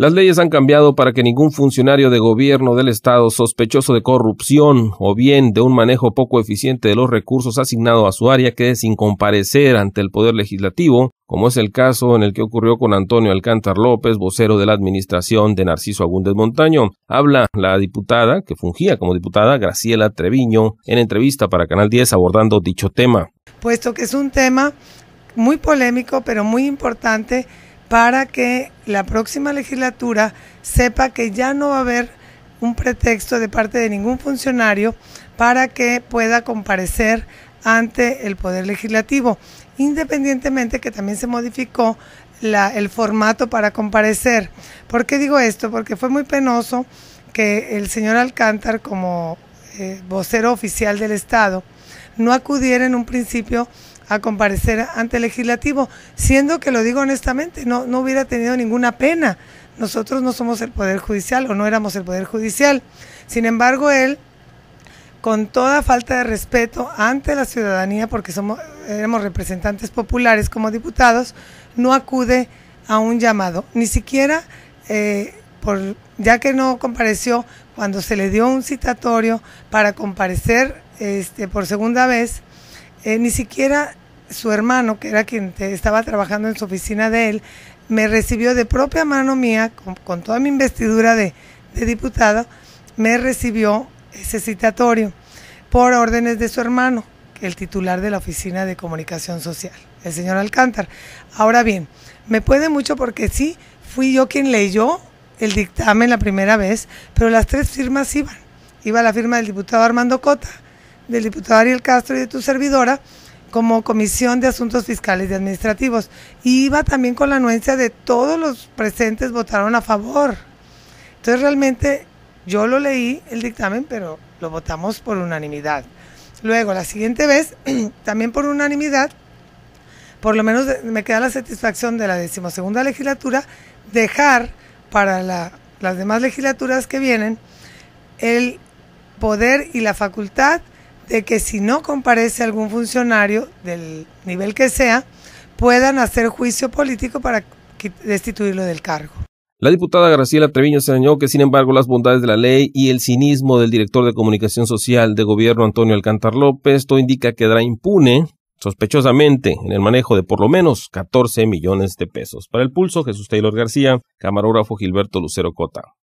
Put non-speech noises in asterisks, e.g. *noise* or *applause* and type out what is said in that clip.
Las leyes han cambiado para que ningún funcionario de gobierno del Estado sospechoso de corrupción o bien de un manejo poco eficiente de los recursos asignados a su área quede sin comparecer ante el Poder Legislativo, como es el caso en el que ocurrió con Antonio Alcántar López, vocero de la administración de Narciso Agúndez Montaño. Habla la diputada, que fungía como diputada, Graciela Treviño, en entrevista para Canal 10 abordando dicho tema. Puesto que es un tema muy polémico, pero muy importante para que la próxima legislatura sepa que ya no va a haber un pretexto de parte de ningún funcionario para que pueda comparecer ante el Poder Legislativo, independientemente que también se modificó el formato para comparecer. ¿Por qué digo esto? Porque fue muy penoso que el señor Alcántar, como eh, vocero oficial del Estado, no acudiera en un principio a comparecer ante el legislativo, siendo que lo digo honestamente, no, no hubiera tenido ninguna pena. Nosotros no somos el Poder Judicial o no éramos el Poder Judicial. Sin embargo, él, con toda falta de respeto ante la ciudadanía, porque somos, éramos representantes populares como diputados, no acude a un llamado. Ni siquiera, eh, por, ya que no compareció cuando se le dio un citatorio para comparecer este, por segunda vez, eh, ni siquiera su hermano, que era quien estaba trabajando en su oficina de él, me recibió de propia mano mía, con, toda mi investidura de, diputada, diputado, me recibió ese citatorio por órdenes de su hermano, el titular de la Oficina de Comunicación Social, el señor Alcántar. Ahora bien, me puede mucho porque sí, fui yo quien leyó el dictamen la primera vez, pero las tres firmas iban. Iba la firma del diputado Armando Cota, del diputado Ariel Castro y de tu servidora, como Comisión de Asuntos Fiscales y Administrativos. iba también con la anuencia de todos los presentes votaron a favor. Entonces realmente yo lo leí el dictamen, pero lo votamos por unanimidad. Luego, la siguiente vez, *clears throat* también por unanimidad, por lo menos eh, me queda la satisfacción de la decimosegunda legislatura, dejar para las demás legislaturas que vienen el poder y la facultad de que si no comparece algún funcionario del nivel que sea, puedan hacer juicio político para destituirlo del cargo. La diputada Graciela Treviño señaló que, sin embargo, las bondades de la ley y el cinismo del director de comunicación social de gobierno Antonio Alcántar López, todo indica que dará impune, sospechosamente, en el manejo de por lo menos 14 millones de pesos. Para el pulso, Jesús Taylor García, camarógrafo Gilberto Lucero Cota.